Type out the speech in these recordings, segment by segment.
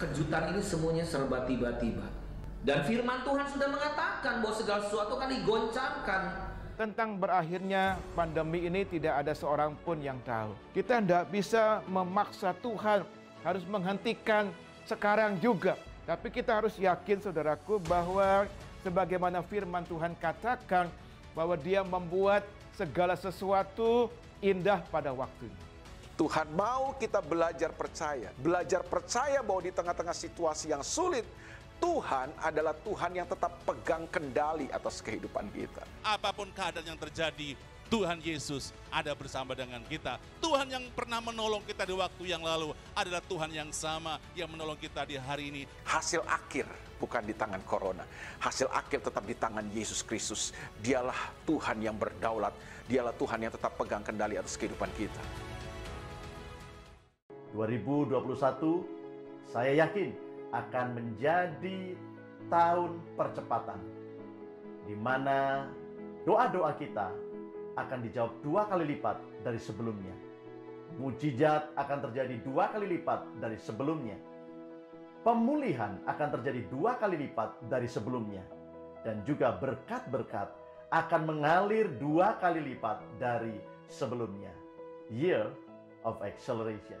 kejutan ini semuanya serba tiba-tiba. Dan firman Tuhan sudah mengatakan bahwa segala sesuatu akan digoncangkan. Tentang berakhirnya pandemi ini tidak ada seorang pun yang tahu. Kita tidak bisa memaksa Tuhan harus menghentikan sekarang juga. Tapi kita harus yakin saudaraku bahwa sebagaimana firman Tuhan katakan bahwa dia membuat segala sesuatu indah pada waktunya. Tuhan mau kita belajar percaya. Belajar percaya bahwa di tengah-tengah situasi yang sulit, Tuhan adalah Tuhan yang tetap pegang kendali atas kehidupan kita. Apapun keadaan yang terjadi, Tuhan Yesus ada bersama dengan kita. Tuhan yang pernah menolong kita di waktu yang lalu adalah Tuhan yang sama yang menolong kita di hari ini. Hasil akhir bukan di tangan corona. Hasil akhir tetap di tangan Yesus Kristus. Dialah Tuhan yang berdaulat. Dialah Tuhan yang tetap pegang kendali atas kehidupan kita. 2021 saya yakin akan menjadi tahun percepatan di mana doa-doa kita akan dijawab dua kali lipat dari sebelumnya. Mujizat akan terjadi dua kali lipat dari sebelumnya. Pemulihan akan terjadi dua kali lipat dari sebelumnya. Dan juga berkat-berkat akan mengalir dua kali lipat dari sebelumnya. Year of Acceleration.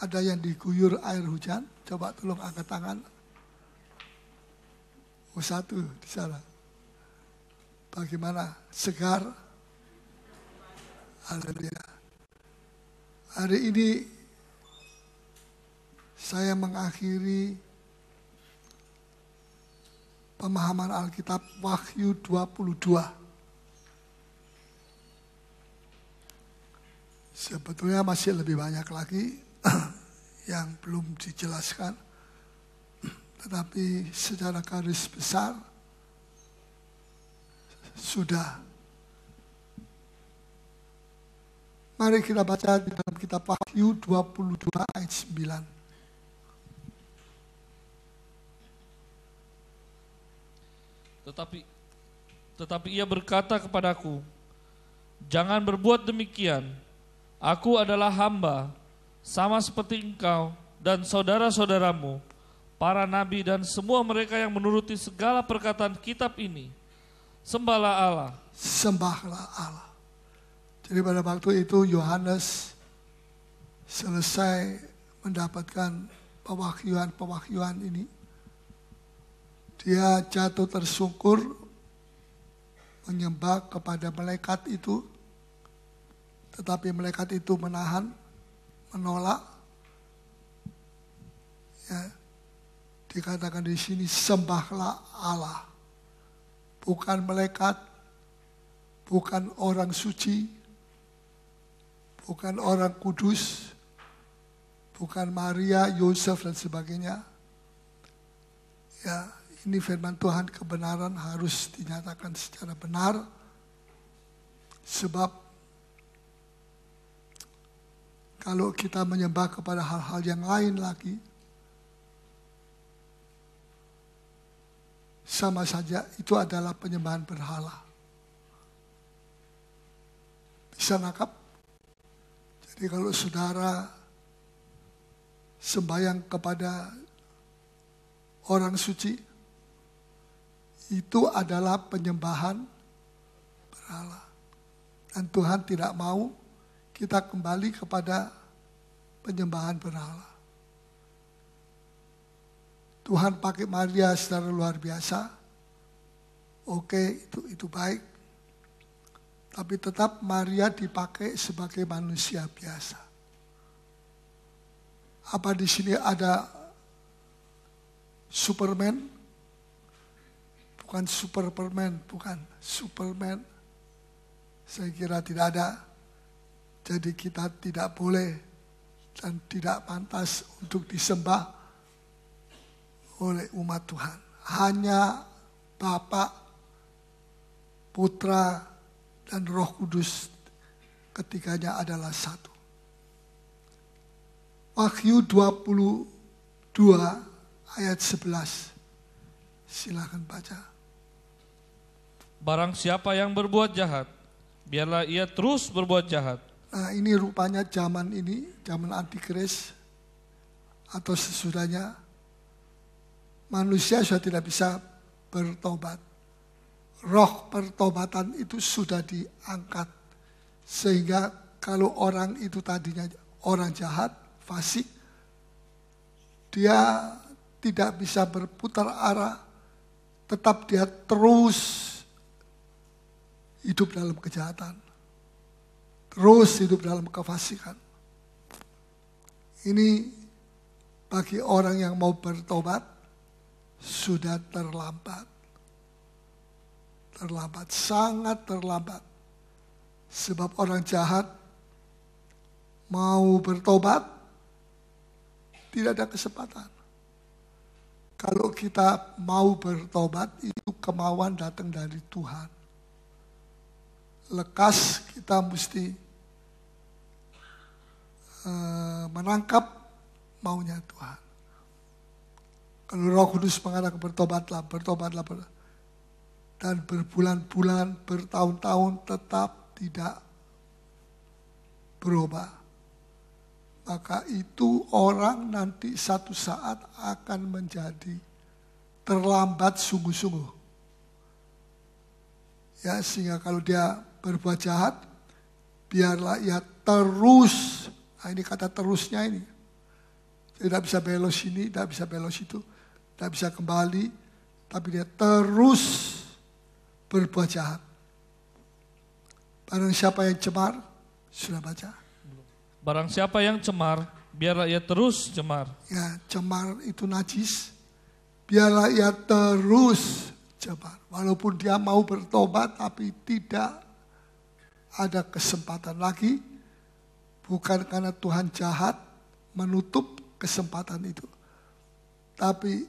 Ada yang diguyur air hujan? Coba tolong angkat tangan. Oh, satu di sana. Bagaimana? Segar? Haleluya. Hari ini saya mengakhiri pemahaman Alkitab Wahyu 22. Sebetulnya masih lebih banyak lagi, yang belum dijelaskan, tetapi secara garis besar sudah. Mari kita baca di dalam kitab Wahyu 22 ayat 9. Tetapi tetapi ia berkata kepadaku, "Jangan berbuat demikian. Aku adalah hamba sama seperti engkau dan saudara-saudaramu, para nabi dan semua mereka yang menuruti segala perkataan kitab ini. Sembahlah Allah. Sembahlah Allah. Jadi pada waktu itu Yohanes selesai mendapatkan pewahyuan-pewahyuan ini. Dia jatuh tersungkur menyembah kepada malaikat itu. Tetapi malaikat itu menahan menolak. Ya. Dikatakan di sini sembahlah Allah. Bukan melekat, bukan orang suci, bukan orang kudus, bukan Maria, Yosef dan sebagainya. Ya, ini firman Tuhan kebenaran harus dinyatakan secara benar sebab kalau kita menyembah kepada hal-hal yang lain lagi, sama saja itu adalah penyembahan berhala. Bisa nangkap? Jadi kalau saudara sembahyang kepada orang suci, itu adalah penyembahan berhala. Dan Tuhan tidak mau kita kembali kepada penyembahan berhala. Tuhan pakai Maria secara luar biasa. Oke, itu itu baik. Tapi tetap Maria dipakai sebagai manusia biasa. Apa di sini ada Superman? Bukan Superman, bukan Superman. Saya kira tidak ada jadi kita tidak boleh dan tidak pantas untuk disembah oleh umat Tuhan. Hanya Bapa, Putra, dan Roh Kudus ketiganya adalah satu. Wahyu 22 ayat 11. Silahkan baca. Barang siapa yang berbuat jahat, biarlah ia terus berbuat jahat. Nah ini rupanya zaman ini, zaman antikris atau sesudahnya manusia sudah tidak bisa bertobat. Roh pertobatan itu sudah diangkat. Sehingga kalau orang itu tadinya orang jahat, fasik, dia tidak bisa berputar arah, tetap dia terus hidup dalam kejahatan terus hidup dalam kefasikan. Ini bagi orang yang mau bertobat sudah terlambat. Terlambat, sangat terlambat. Sebab orang jahat mau bertobat tidak ada kesempatan. Kalau kita mau bertobat itu kemauan datang dari Tuhan lekas, kita mesti uh, menangkap maunya Tuhan. Kalau Roh Kudus mengatakan bertobatlah, bertobatlah, bertobatlah. Dan berbulan-bulan, bertahun-tahun tetap tidak berubah maka itu orang nanti satu saat akan menjadi terlambat sungguh-sungguh. Ya, sehingga kalau dia berbuat jahat, biarlah ia terus, nah ini kata terusnya ini, tidak bisa belos sini, tidak bisa belos itu, tidak bisa kembali, tapi dia terus berbuat jahat. Barang siapa yang cemar, sudah baca. Barang siapa yang cemar, biarlah ia terus cemar. Ya, cemar itu najis. Biarlah ia terus cemar. Walaupun dia mau bertobat, tapi tidak ada kesempatan lagi, bukan karena Tuhan jahat menutup kesempatan itu. Tapi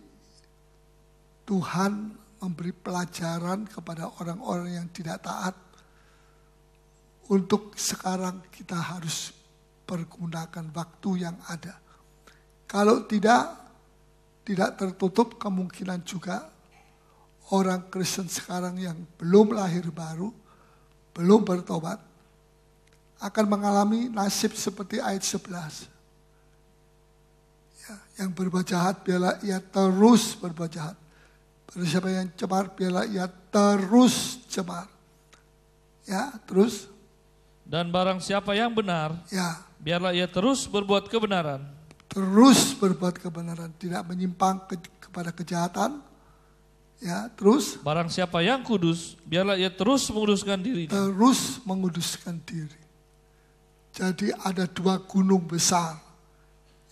Tuhan memberi pelajaran kepada orang-orang yang tidak taat untuk sekarang kita harus pergunakan waktu yang ada. Kalau tidak, tidak tertutup kemungkinan juga orang Kristen sekarang yang belum lahir baru belum bertobat akan mengalami nasib seperti ayat 11. Ya, yang berbuat jahat biarlah ia terus berbuat jahat. Pada siapa yang cemar biarlah ia terus cemar. Ya, terus. Dan barang siapa yang benar, ya. biarlah ia terus berbuat kebenaran. Terus berbuat kebenaran, tidak menyimpang ke, kepada kejahatan, Ya, terus barang siapa yang kudus, biarlah ia terus menguduskan diri. Terus menguduskan diri. Jadi ada dua gunung besar.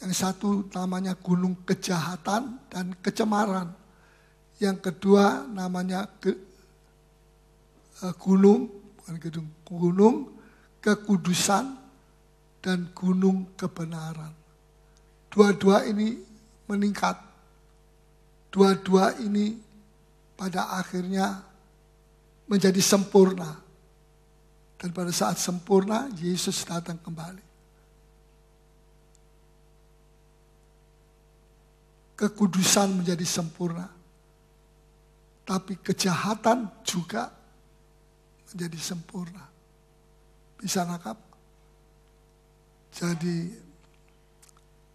Yang satu namanya gunung kejahatan dan kecemaran. Yang kedua namanya ke, e, gunung bukan gedung, gunung kekudusan dan gunung kebenaran. Dua-dua ini meningkat. Dua-dua ini pada akhirnya menjadi sempurna. Dan pada saat sempurna, Yesus datang kembali. Kekudusan menjadi sempurna. Tapi kejahatan juga menjadi sempurna. Bisa nakap? Jadi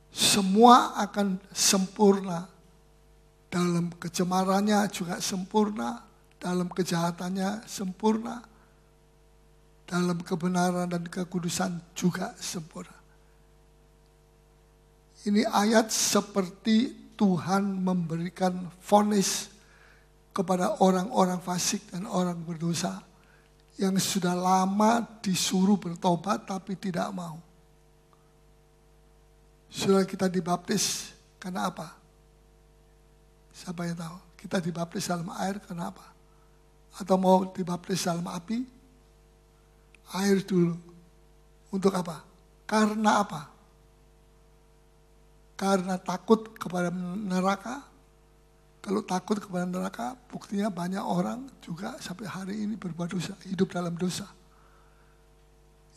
semua akan sempurna dalam kecemarannya juga sempurna, dalam kejahatannya sempurna, dalam kebenaran dan kekudusan juga sempurna. Ini ayat seperti Tuhan memberikan vonis kepada orang-orang fasik dan orang berdosa yang sudah lama disuruh bertobat tapi tidak mau. Sudah kita dibaptis karena apa? Siapa yang tahu? Kita dibaptis dalam air kenapa? Atau mau dibaptis dalam api? Air dulu. Untuk apa? Karena apa? Karena takut kepada neraka. Kalau takut kepada neraka, buktinya banyak orang juga sampai hari ini berbuat dosa, hidup dalam dosa.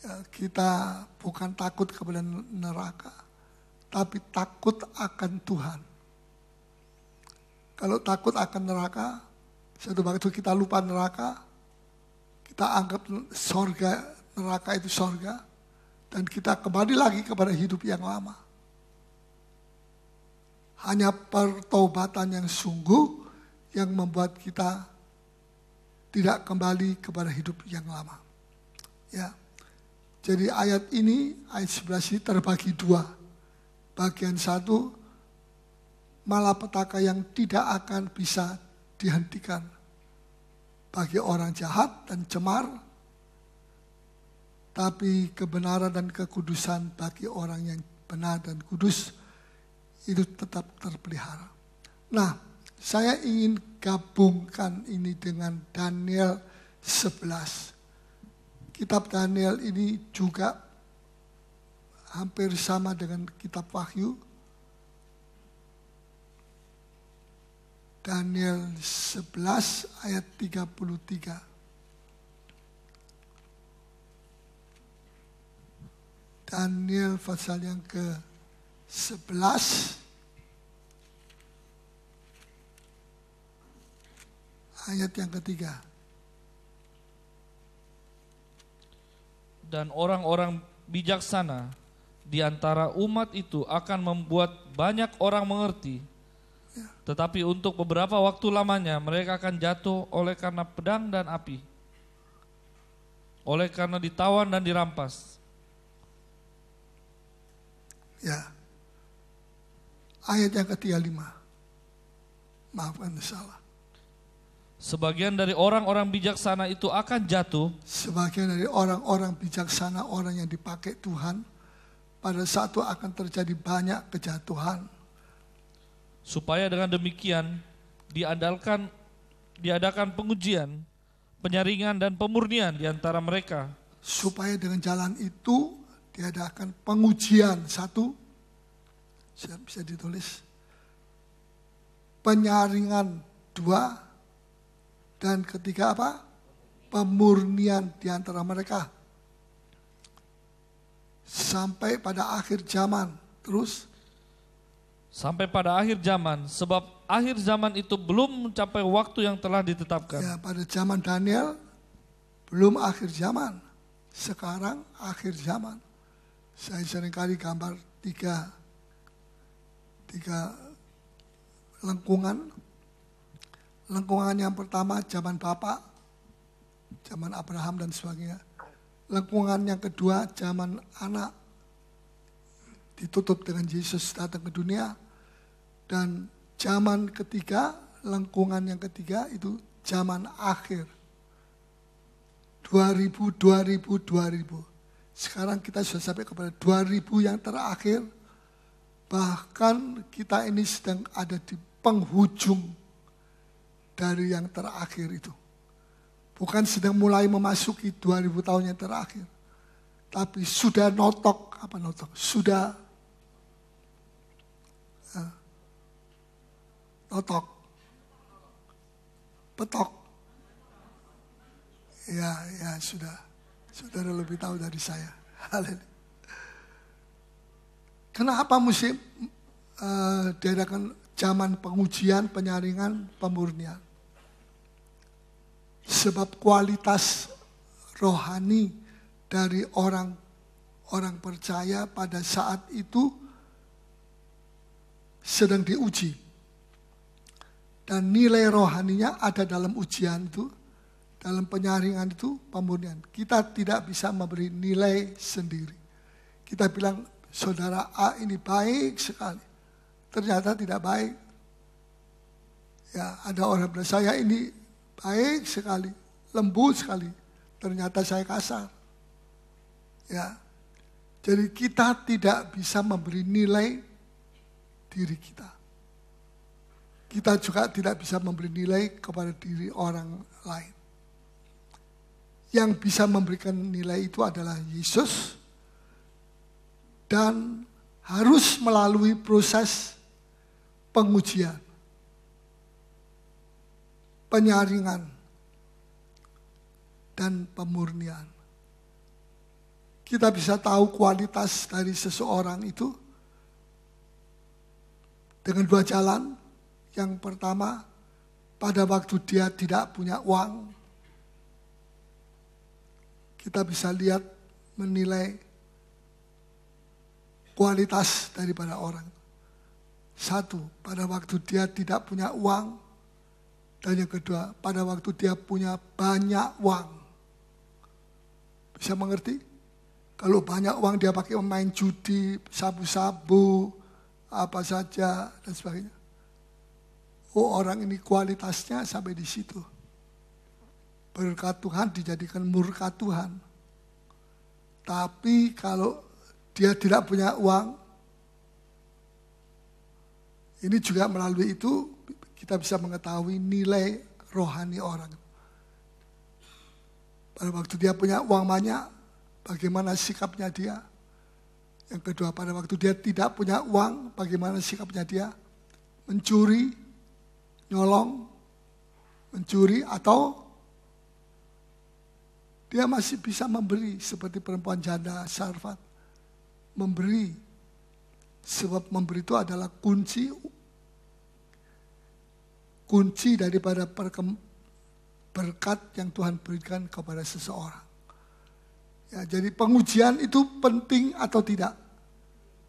Ya, kita bukan takut kepada neraka, tapi takut akan Tuhan kalau takut akan neraka, satu waktu kita lupa neraka, kita anggap sorga, neraka itu sorga, dan kita kembali lagi kepada hidup yang lama. Hanya pertobatan yang sungguh yang membuat kita tidak kembali kepada hidup yang lama. Ya. Jadi ayat ini, ayat 11 ini terbagi dua. Bagian satu, malapetaka yang tidak akan bisa dihentikan bagi orang jahat dan cemar, tapi kebenaran dan kekudusan bagi orang yang benar dan kudus itu tetap terpelihara. Nah, saya ingin gabungkan ini dengan Daniel 11. Kitab Daniel ini juga hampir sama dengan kitab Wahyu Daniel 11 ayat 33. Daniel pasal yang ke-11 ayat yang ketiga. Dan orang-orang bijaksana di antara umat itu akan membuat banyak orang mengerti tetapi untuk beberapa waktu lamanya mereka akan jatuh oleh karena pedang dan api. Oleh karena ditawan dan dirampas. Ya. Ayat yang ketiga lima. Maafkan salah. Sebagian dari orang-orang bijaksana itu akan jatuh. Sebagian dari orang-orang bijaksana, orang yang dipakai Tuhan, pada satu akan terjadi banyak kejatuhan supaya dengan demikian diandalkan diadakan pengujian, penyaringan dan pemurnian di antara mereka supaya dengan jalan itu diadakan pengujian satu bisa ditulis penyaringan dua dan ketiga apa pemurnian di antara mereka sampai pada akhir zaman terus sampai pada akhir zaman sebab akhir zaman itu belum mencapai waktu yang telah ditetapkan. Ya, pada zaman Daniel belum akhir zaman. Sekarang akhir zaman. Saya seringkali gambar tiga tiga lengkungan. Lengkungan yang pertama zaman Bapak, zaman Abraham dan sebagainya. Lengkungan yang kedua zaman anak ditutup dengan Yesus datang ke dunia dan zaman ketiga, lengkungan yang ketiga itu zaman akhir. 2000, 2000, 2000. Sekarang kita sudah sampai kepada 2000 yang terakhir. Bahkan kita ini sedang ada di penghujung dari yang terakhir itu. Bukan sedang mulai memasuki 2000 tahun yang terakhir. Tapi sudah notok, apa notok? Sudah totok, petok. Ya, ya sudah. Saudara lebih tahu dari saya. Haleluya. Kenapa musim uh, diadakan zaman pengujian, penyaringan, pemurnian? Sebab kualitas rohani dari orang orang percaya pada saat itu sedang diuji dan nilai rohaninya ada dalam ujian itu, dalam penyaringan itu, pemurnian. Kita tidak bisa memberi nilai sendiri. Kita bilang, saudara A ini baik sekali. Ternyata tidak baik. Ya, ada orang bilang, saya ini baik sekali, lembut sekali. Ternyata saya kasar. Ya, jadi kita tidak bisa memberi nilai diri kita kita juga tidak bisa memberi nilai kepada diri orang lain. Yang bisa memberikan nilai itu adalah Yesus dan harus melalui proses pengujian, penyaringan, dan pemurnian. Kita bisa tahu kualitas dari seseorang itu dengan dua jalan, yang pertama, pada waktu dia tidak punya uang, kita bisa lihat menilai kualitas daripada orang. Satu, pada waktu dia tidak punya uang, dan yang kedua, pada waktu dia punya banyak uang. Bisa mengerti? Kalau banyak uang dia pakai main judi, sabu-sabu, apa saja, dan sebagainya. Oh orang ini kualitasnya sampai di situ. Berkat Tuhan dijadikan murka Tuhan. Tapi kalau dia tidak punya uang, ini juga melalui itu kita bisa mengetahui nilai rohani orang. Pada waktu dia punya uang banyak, bagaimana sikapnya dia. Yang kedua, pada waktu dia tidak punya uang, bagaimana sikapnya dia. Mencuri, nyolong, mencuri atau dia masih bisa memberi seperti perempuan janda Sarfat memberi sebab memberi itu adalah kunci kunci daripada berkat yang Tuhan berikan kepada seseorang. Ya, jadi pengujian itu penting atau tidak?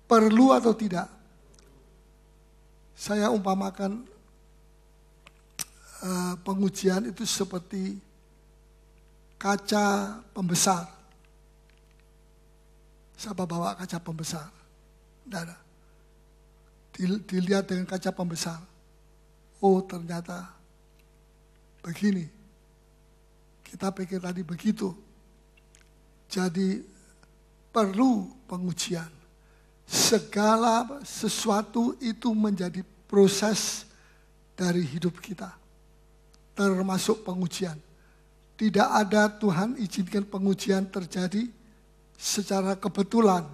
Perlu atau tidak? Saya umpamakan Eh, pengujian itu seperti kaca pembesar. Siapa bawa kaca pembesar? Tidak Dilihat dengan kaca pembesar. Oh ternyata begini. Kita pikir tadi begitu. Jadi perlu pengujian. Segala sesuatu itu menjadi proses dari hidup kita termasuk pengujian. Tidak ada Tuhan izinkan pengujian terjadi secara kebetulan.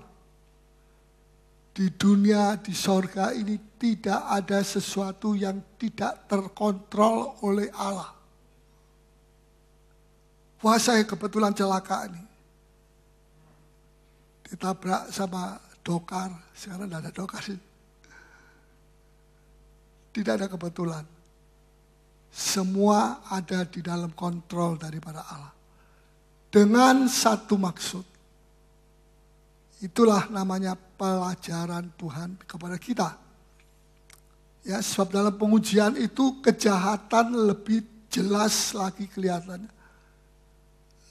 Di dunia, di sorga ini tidak ada sesuatu yang tidak terkontrol oleh Allah. Wah saya kebetulan celaka ini. Ditabrak sama dokar, sekarang tidak ada dokar sih. Tidak ada kebetulan semua ada di dalam kontrol daripada Allah. Dengan satu maksud. Itulah namanya pelajaran Tuhan kepada kita. Ya, sebab dalam pengujian itu kejahatan lebih jelas lagi kelihatannya.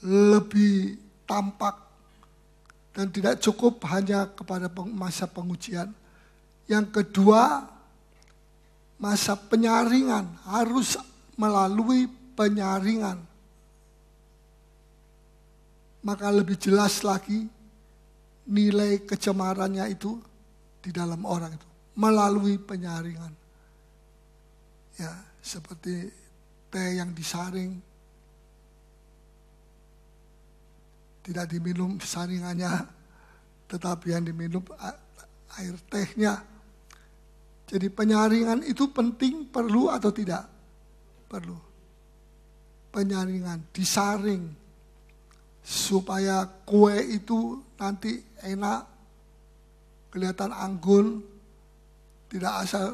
Lebih tampak dan tidak cukup hanya kepada masa pengujian. Yang kedua, masa penyaringan harus melalui penyaringan. Maka lebih jelas lagi nilai kecemarannya itu di dalam orang itu melalui penyaringan. Ya, seperti teh yang disaring tidak diminum saringannya tetapi yang diminum air tehnya. Jadi penyaringan itu penting, perlu atau tidak? perlu penyaringan, disaring supaya kue itu nanti enak, kelihatan anggun, tidak asal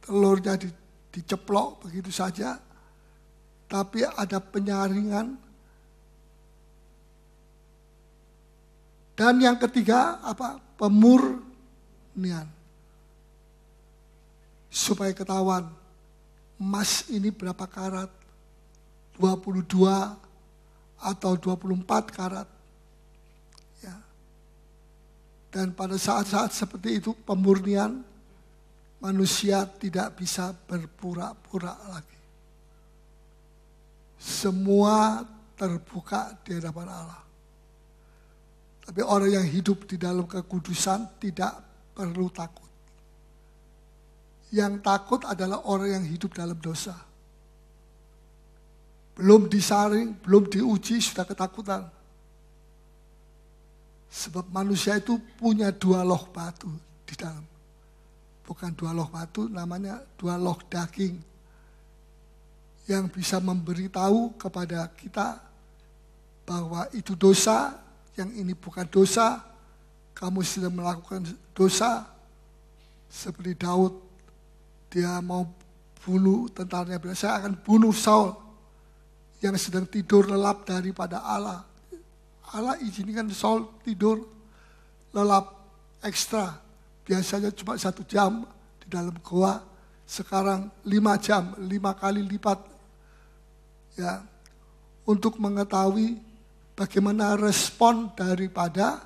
telurnya di, diceplok begitu saja, tapi ada penyaringan. Dan yang ketiga apa? Pemurnian supaya ketahuan emas ini berapa karat? 22 atau 24 karat. Ya. Dan pada saat-saat seperti itu pemurnian manusia tidak bisa berpura-pura lagi. Semua terbuka di hadapan Allah. Tapi orang yang hidup di dalam kekudusan tidak perlu takut. Yang takut adalah orang yang hidup dalam dosa. Belum disaring, belum diuji, sudah ketakutan. Sebab manusia itu punya dua loh batu di dalam. Bukan dua loh batu, namanya dua loh daging. Yang bisa memberitahu kepada kita bahwa itu dosa, yang ini bukan dosa, kamu sudah melakukan dosa, seperti Daud dia mau bunuh tentaranya bilang, saya akan bunuh Saul yang sedang tidur lelap daripada Allah. Allah izinkan Saul tidur lelap ekstra. Biasanya cuma satu jam di dalam goa. Sekarang lima jam, lima kali lipat. Ya, untuk mengetahui bagaimana respon daripada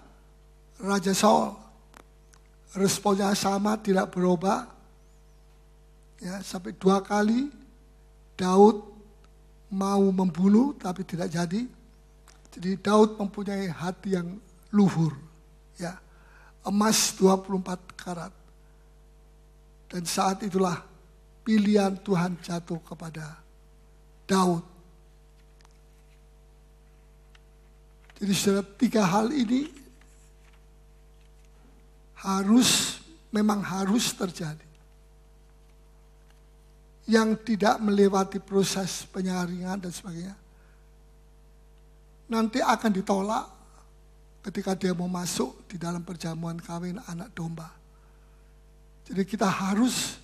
Raja Saul. Responnya sama, tidak berubah ya sampai dua kali Daud mau membunuh tapi tidak jadi. Jadi Daud mempunyai hati yang luhur, ya emas 24 karat. Dan saat itulah pilihan Tuhan jatuh kepada Daud. Jadi setelah tiga hal ini harus, memang harus terjadi yang tidak melewati proses penyaringan dan sebagainya, nanti akan ditolak ketika dia mau masuk di dalam perjamuan kawin anak domba. Jadi kita harus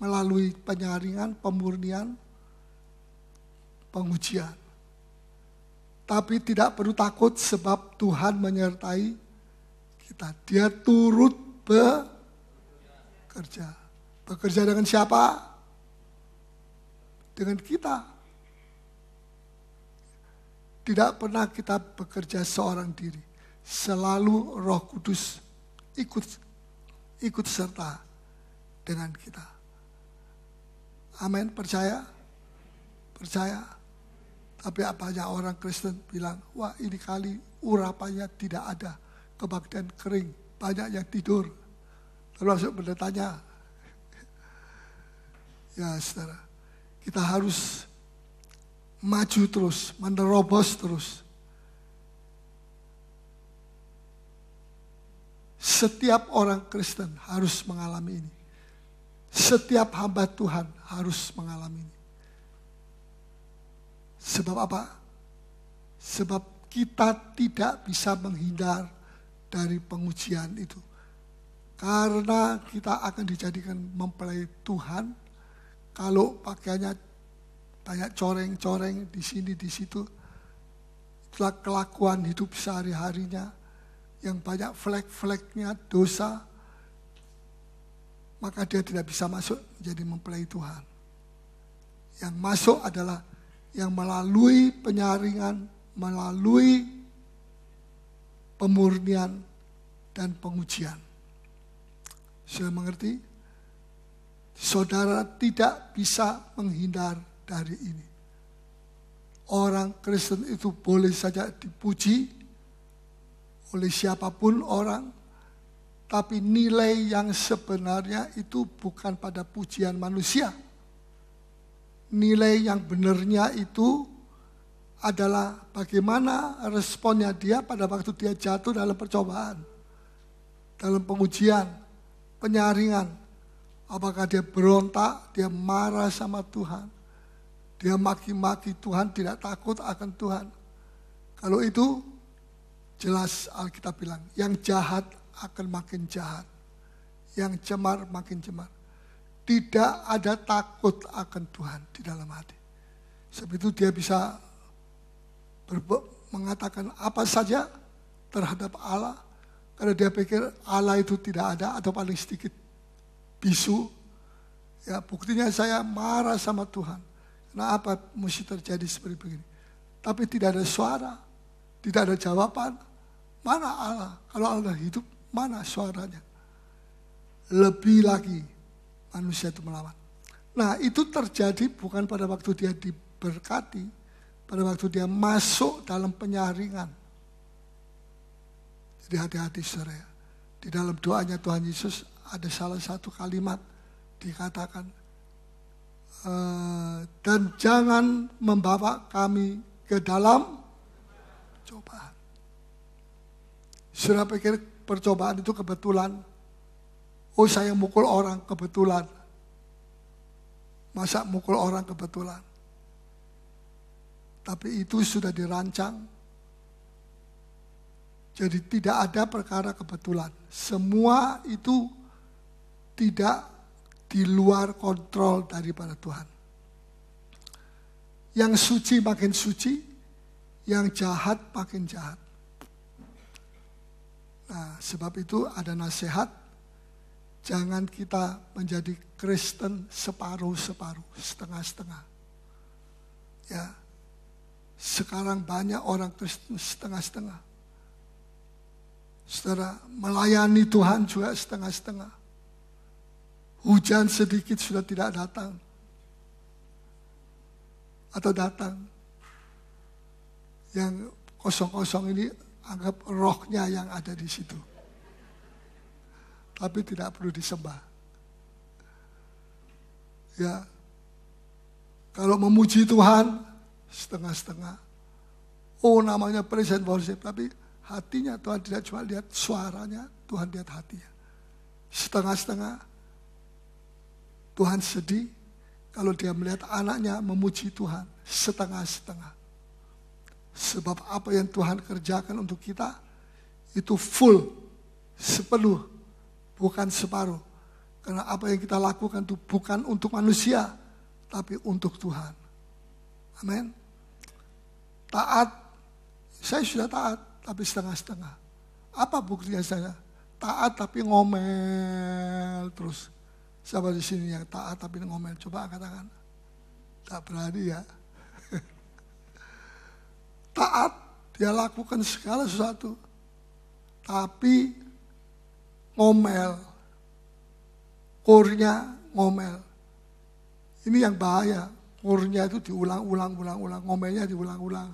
melalui penyaringan, pemurnian, pengujian. Tapi tidak perlu takut sebab Tuhan menyertai kita. Dia turut bekerja. Bekerja dengan siapa? dengan kita. Tidak pernah kita bekerja seorang diri. Selalu Roh Kudus ikut ikut serta dengan kita. Amin, percaya? Percaya? Tapi apa aja orang Kristen bilang, wah ini kali urapannya tidak ada, kebaktian kering, banyak yang tidur. Termasuk bertanya, ya saudara, kita harus maju terus, menerobos terus. Setiap orang Kristen harus mengalami ini. Setiap hamba Tuhan harus mengalami ini. Sebab apa? Sebab kita tidak bisa menghindar dari pengujian itu. Karena kita akan dijadikan mempelai Tuhan kalau pakaiannya banyak coreng-coreng di sini di situ itulah kelakuan hidup sehari-harinya yang banyak flek-fleknya dosa maka dia tidak bisa masuk menjadi mempelai Tuhan. Yang masuk adalah yang melalui penyaringan, melalui pemurnian dan pengujian. saya mengerti? Saudara tidak bisa menghindar dari ini. Orang Kristen itu boleh saja dipuji oleh siapapun orang, tapi nilai yang sebenarnya itu bukan pada pujian manusia. Nilai yang benarnya itu adalah bagaimana responnya dia pada waktu dia jatuh dalam percobaan, dalam pengujian, penyaringan, Apakah dia berontak, dia marah sama Tuhan. Dia maki-maki Tuhan, tidak takut akan Tuhan. Kalau itu jelas Alkitab bilang, yang jahat akan makin jahat. Yang cemar makin cemar. Tidak ada takut akan Tuhan di dalam hati. Sebab itu dia bisa mengatakan apa saja terhadap Allah. Karena dia pikir Allah itu tidak ada atau paling sedikit bisu. Ya, buktinya saya marah sama Tuhan. Nah apa mesti terjadi seperti begini? Tapi tidak ada suara, tidak ada jawaban. Mana Allah? Kalau Allah hidup, mana suaranya? Lebih lagi manusia itu melawan. Nah itu terjadi bukan pada waktu dia diberkati, pada waktu dia masuk dalam penyaringan. Jadi hati-hati saudara ya. Di dalam doanya Tuhan Yesus ada salah satu kalimat dikatakan e, dan jangan membawa kami ke dalam cobaan. Sudah pikir percobaan itu kebetulan. Oh saya mukul orang kebetulan. Masa mukul orang kebetulan. Tapi itu sudah dirancang jadi tidak ada perkara kebetulan. Semua itu tidak di luar kontrol daripada Tuhan. Yang suci makin suci, yang jahat makin jahat. Nah, sebab itu ada nasihat, jangan kita menjadi Kristen separuh-separuh, setengah-setengah. Ya, sekarang banyak orang Kristen setengah-setengah. Saudara, melayani Tuhan juga setengah-setengah Hujan sedikit sudah tidak datang. Atau datang. Yang kosong-kosong ini anggap rohnya yang ada di situ. Tapi tidak perlu disembah. Ya, kalau memuji Tuhan setengah-setengah. Oh namanya present worship, tapi hatinya Tuhan tidak cuma lihat suaranya, Tuhan lihat hatinya. Setengah-setengah Tuhan sedih kalau dia melihat anaknya memuji Tuhan setengah-setengah. Sebab apa yang Tuhan kerjakan untuk kita itu full, sepenuh, bukan separuh. Karena apa yang kita lakukan itu bukan untuk manusia, tapi untuk Tuhan. Amin. Taat, saya sudah taat, tapi setengah-setengah. Apa buktinya saya? Taat tapi ngomel terus Siapa di sini yang taat tapi ngomel? Coba katakan. Tak berani ya. taat, dia lakukan segala sesuatu. Tapi ngomel. Kurnya ngomel. Ini yang bahaya. Kurnya itu diulang-ulang, ulang-ulang. Ngomelnya diulang-ulang.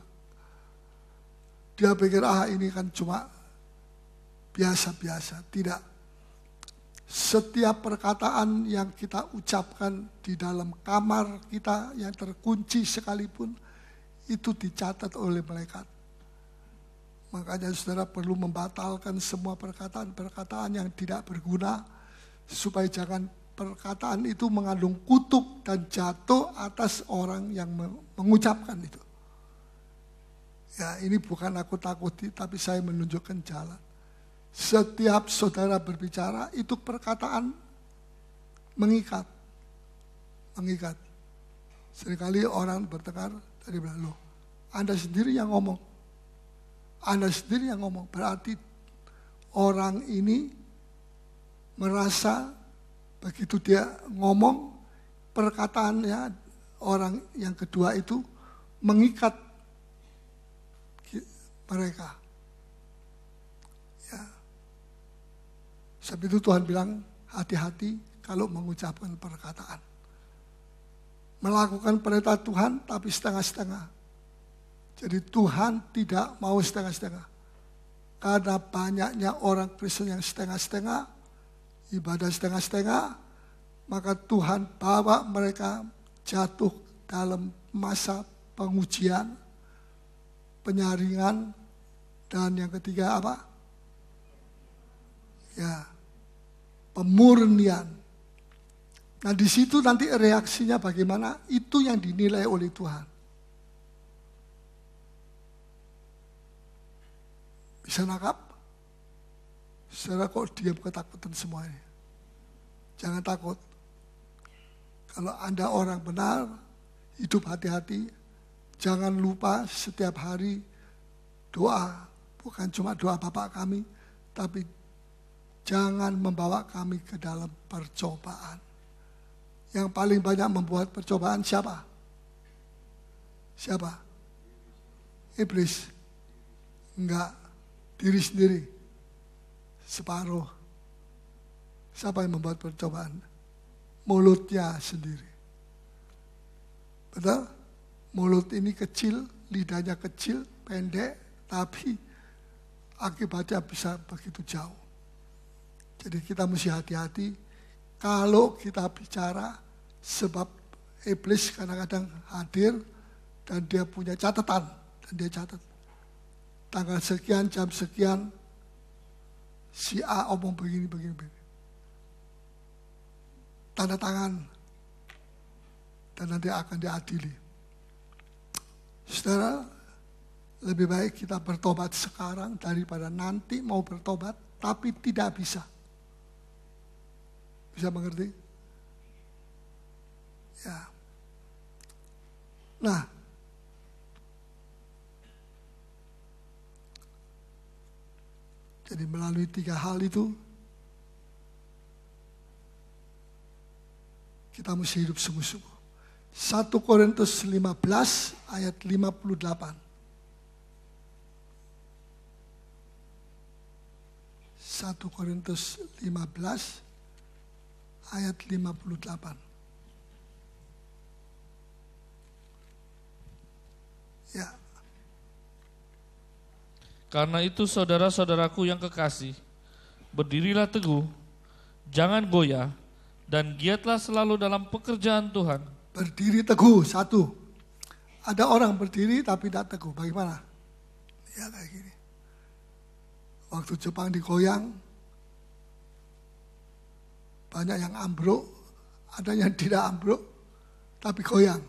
Dia pikir, ah ini kan cuma biasa-biasa. Tidak setiap perkataan yang kita ucapkan di dalam kamar kita yang terkunci sekalipun itu dicatat oleh malaikat. Makanya saudara perlu membatalkan semua perkataan-perkataan yang tidak berguna supaya jangan perkataan itu mengandung kutuk dan jatuh atas orang yang mengucapkan itu. Ya, ini bukan aku takuti tapi saya menunjukkan jalan. Setiap saudara berbicara itu perkataan mengikat. Mengikat. Seringkali orang bertengkar dari bilang, loh Anda sendiri yang ngomong. Anda sendiri yang ngomong. Berarti orang ini merasa begitu dia ngomong perkataannya orang yang kedua itu mengikat mereka. Sebab itu Tuhan bilang hati-hati kalau mengucapkan perkataan. Melakukan perintah Tuhan tapi setengah-setengah. Jadi Tuhan tidak mau setengah-setengah. Karena banyaknya orang Kristen yang setengah-setengah, ibadah setengah-setengah, maka Tuhan bawa mereka jatuh dalam masa pengujian, penyaringan, dan yang ketiga apa? Ya, pemurnian. Nah di situ nanti reaksinya bagaimana itu yang dinilai oleh Tuhan. Bisa nangkap? Saudara kok diam ketakutan semuanya. Jangan takut. Kalau Anda orang benar, hidup hati-hati. Jangan lupa setiap hari doa. Bukan cuma doa Bapak kami, tapi jangan membawa kami ke dalam percobaan. Yang paling banyak membuat percobaan siapa? Siapa? Iblis. Enggak, diri sendiri. Separuh. Siapa yang membuat percobaan? Mulutnya sendiri. Betul? Mulut ini kecil, lidahnya kecil, pendek, tapi akibatnya bisa begitu jauh. Jadi kita mesti hati-hati kalau kita bicara sebab iblis kadang-kadang hadir dan dia punya catatan dan dia catat tanggal sekian jam sekian si A omong begini begini, begini. tanda tangan dan nanti akan diadili. Saudara, lebih baik kita bertobat sekarang daripada nanti mau bertobat tapi tidak bisa. Bisa mengerti? Ya. Nah, jadi melalui tiga hal itu kita mesti hidup sungguh-sungguh. 1 Korintus 15 ayat 58. 1 Korintus 15 ayat 58. Ya. Karena itu saudara-saudaraku yang kekasih, berdirilah teguh, jangan goyah, dan giatlah selalu dalam pekerjaan Tuhan. Berdiri teguh, satu. Ada orang berdiri tapi tidak teguh, bagaimana? Ya kayak gini. Waktu Jepang digoyang, banyak yang ambruk, ada yang tidak ambruk, tapi goyang.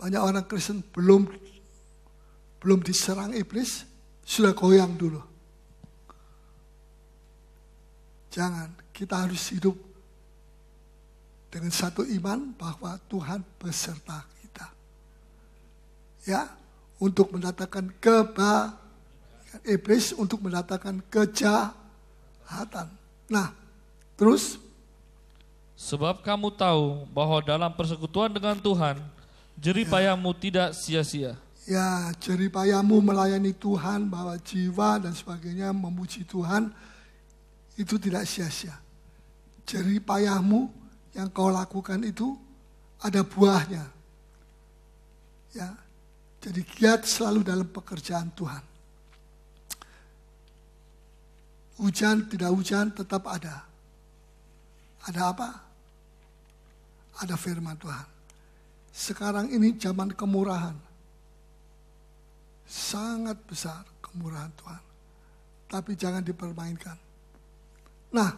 Banyak orang Kristen belum belum diserang iblis, sudah goyang dulu. Jangan, kita harus hidup dengan satu iman bahwa Tuhan beserta kita. Ya, untuk mendatangkan keba, iblis untuk mendatangkan kejahatan. Nah, Terus? Sebab kamu tahu bahwa dalam persekutuan dengan Tuhan, jeripayamu ya. tidak sia-sia. Ya, jeripayamu melayani Tuhan, bahwa jiwa dan sebagainya, memuji Tuhan, itu tidak sia-sia. Jeripayamu yang kau lakukan itu ada buahnya. Ya, jadi giat selalu dalam pekerjaan Tuhan. Hujan tidak hujan tetap ada. Ada apa? Ada firman Tuhan. Sekarang ini zaman kemurahan. Sangat besar kemurahan Tuhan. Tapi jangan dipermainkan. Nah,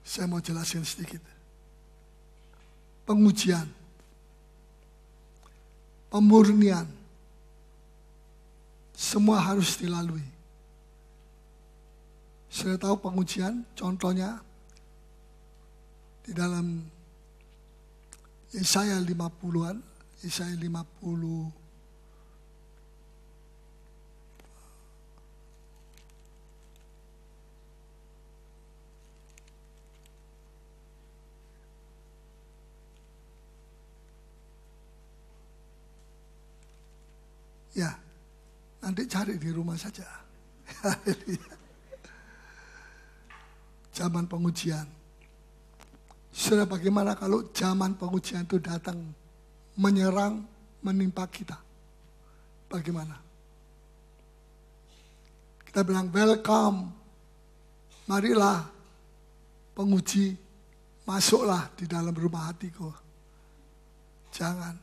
saya mau jelasin sedikit. Pengujian. Pemurnian. Semua harus dilalui saya tahu pengujian, contohnya di dalam Yesaya 50-an, Yesaya 50 Ya, nanti cari di rumah saja. zaman pengujian. Sudah bagaimana kalau zaman pengujian itu datang menyerang, menimpa kita? Bagaimana? Kita bilang welcome. Marilah penguji masuklah di dalam rumah hatiku. Jangan.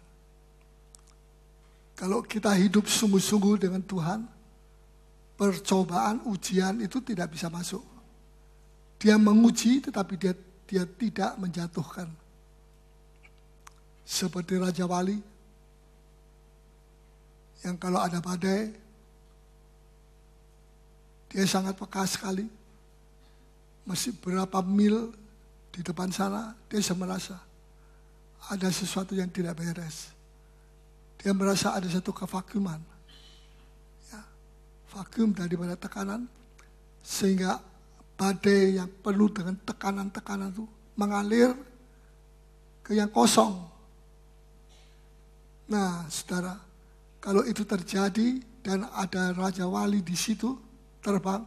Kalau kita hidup sungguh-sungguh dengan Tuhan, percobaan ujian itu tidak bisa masuk. Dia menguji tetapi dia dia tidak menjatuhkan. Seperti Raja Wali yang kalau ada badai dia sangat peka sekali. Masih berapa mil di depan sana dia merasa ada sesuatu yang tidak beres. Dia merasa ada satu kevakuman. Ya, vakum daripada tekanan sehingga badai yang penuh dengan tekanan-tekanan itu mengalir ke yang kosong. Nah, saudara, kalau itu terjadi dan ada Raja Wali di situ terbang,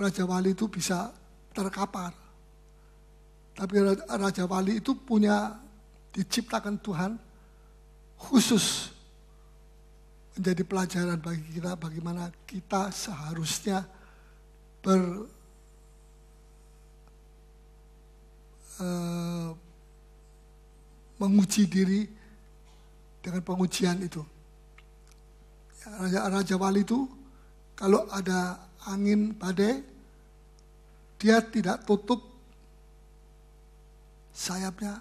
Raja Wali itu bisa terkapar. Tapi Raja Wali itu punya, diciptakan Tuhan khusus menjadi pelajaran bagi kita bagaimana kita seharusnya ber uh, menguji diri dengan pengujian itu. Ya, Raja, Raja Wali itu kalau ada angin badai, dia tidak tutup sayapnya,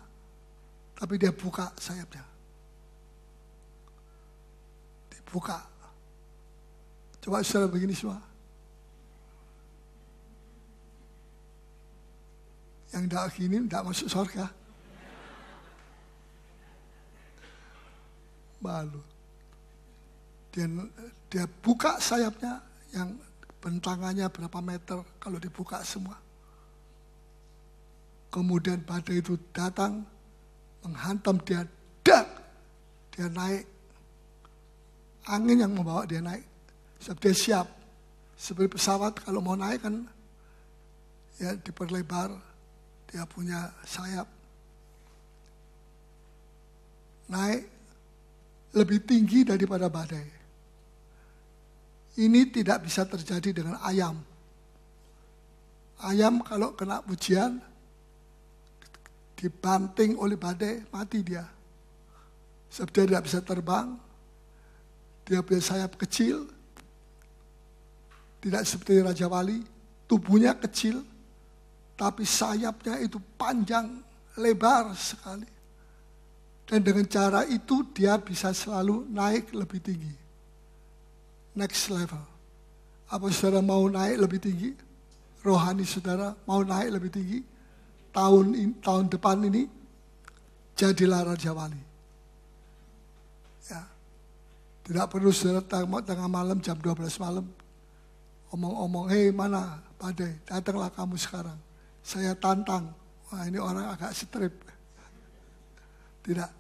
tapi dia buka sayapnya. Dibuka. Coba saudara begini semua. yang tidak gini tidak masuk surga. Malu. Dia, dia buka sayapnya yang bentangannya berapa meter kalau dibuka semua. Kemudian badai itu datang, menghantam dia, dan Dia naik. Angin yang membawa dia naik. Sebab dia siap. Seperti pesawat kalau mau naik kan ya diperlebar dia punya sayap naik lebih tinggi daripada badai. Ini tidak bisa terjadi dengan ayam. Ayam kalau kena pujian, dibanting oleh badai, mati dia. Sebab dia tidak bisa terbang, dia punya sayap kecil, tidak seperti Raja Wali, tubuhnya kecil, tapi sayapnya itu panjang, lebar sekali. Dan dengan cara itu dia bisa selalu naik lebih tinggi. Next level. Apa saudara mau naik lebih tinggi? Rohani saudara mau naik lebih tinggi? Tahun in, tahun depan ini jadilah Raja Wali. Ya. Tidak perlu saudara tengah, tengah malam jam 12 malam omong-omong, hei mana padai, datanglah kamu sekarang. Saya tantang, wah ini orang agak strip. Tidak.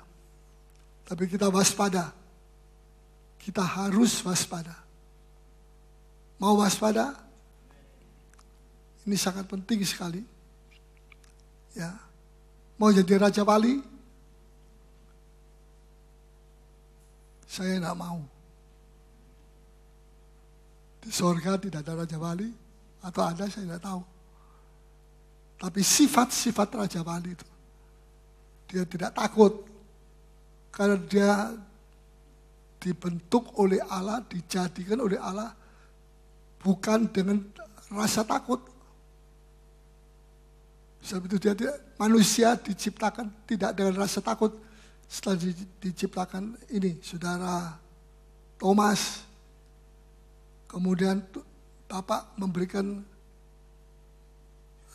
Tapi kita waspada. Kita harus waspada. Mau waspada? Ini sangat penting sekali. Ya. Mau jadi raja wali? Saya tidak mau. Di sorga tidak ada raja wali atau ada saya tidak tahu. Tapi sifat-sifat Raja Wali itu. Dia tidak takut. Karena dia dibentuk oleh Allah, dijadikan oleh Allah bukan dengan rasa takut. Sebab itu dia tidak, manusia diciptakan tidak dengan rasa takut. Setelah di, diciptakan ini, saudara Thomas, kemudian Bapak memberikan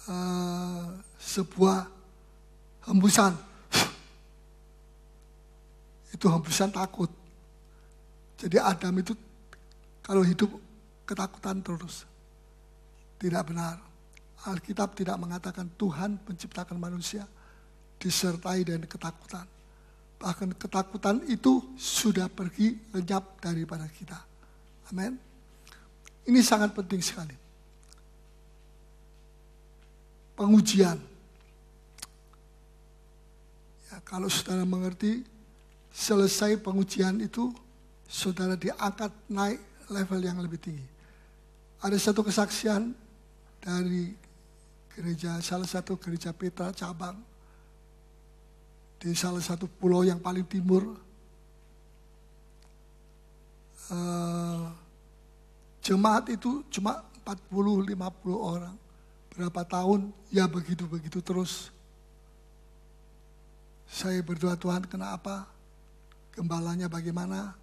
Eh, sebuah hembusan. itu hembusan takut. Jadi Adam itu kalau hidup ketakutan terus. Tidak benar. Alkitab tidak mengatakan Tuhan menciptakan manusia disertai dengan ketakutan. Bahkan ketakutan itu sudah pergi lenyap daripada kita. Amin. Ini sangat penting sekali pengujian. Ya, kalau saudara mengerti, selesai pengujian itu, saudara diangkat naik level yang lebih tinggi. Ada satu kesaksian dari gereja, salah satu gereja Petra cabang di salah satu pulau yang paling timur. Uh, jemaat itu cuma 40-50 orang berapa tahun, ya begitu-begitu terus. Saya berdoa Tuhan kenapa? Gembalanya bagaimana?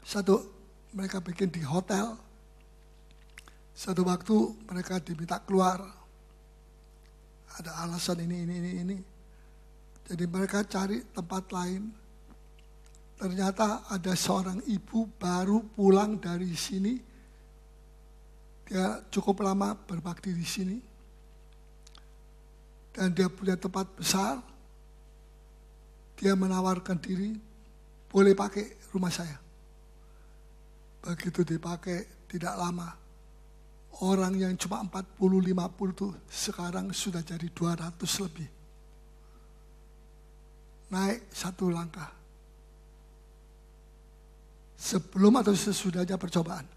Satu, mereka bikin di hotel. Satu waktu mereka diminta keluar. Ada alasan ini, ini, ini, ini. Jadi mereka cari tempat lain. Ternyata ada seorang ibu baru pulang dari sini dia cukup lama berbakti di sini. Dan dia punya tempat besar. Dia menawarkan diri, boleh pakai rumah saya. Begitu dipakai, tidak lama. Orang yang cuma 40-50 tuh sekarang sudah jadi 200 lebih. Naik satu langkah. Sebelum atau sesudahnya percobaan.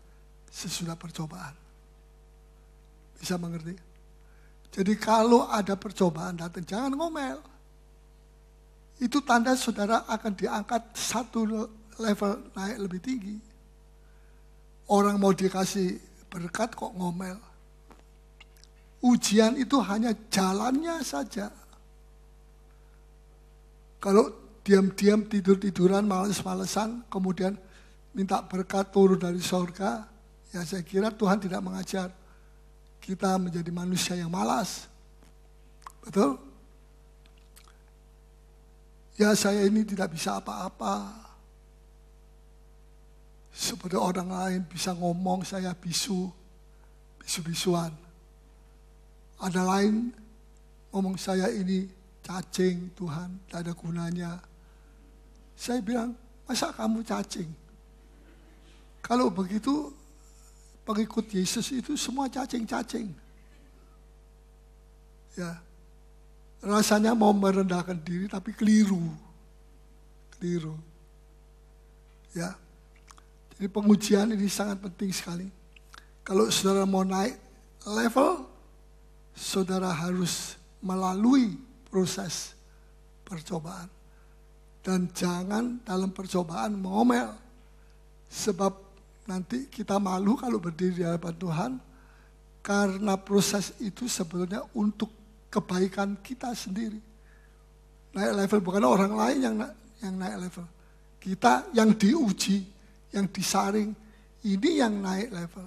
Sesudah percobaan bisa mengerti? Jadi kalau ada percobaan datang, jangan ngomel. Itu tanda saudara akan diangkat satu level naik lebih tinggi. Orang mau dikasih berkat kok ngomel. Ujian itu hanya jalannya saja. Kalau diam-diam tidur-tiduran, males-malesan, kemudian minta berkat turun dari surga, ya saya kira Tuhan tidak mengajar kita menjadi manusia yang malas. Betul? Ya saya ini tidak bisa apa-apa. Seperti orang lain bisa ngomong saya bisu, bisu-bisuan. Ada lain ngomong saya ini cacing Tuhan, tidak ada gunanya. Saya bilang, masa kamu cacing? Kalau begitu pengikut Yesus itu semua cacing-cacing. Ya. Rasanya mau merendahkan diri tapi keliru. Keliru. Ya. Jadi pengujian ini sangat penting sekali. Kalau saudara mau naik level, saudara harus melalui proses percobaan. Dan jangan dalam percobaan mengomel. Sebab nanti kita malu kalau berdiri di hadapan Tuhan karena proses itu sebetulnya untuk kebaikan kita sendiri. Naik level bukan orang lain yang na yang naik level. Kita yang diuji, yang disaring, ini yang naik level.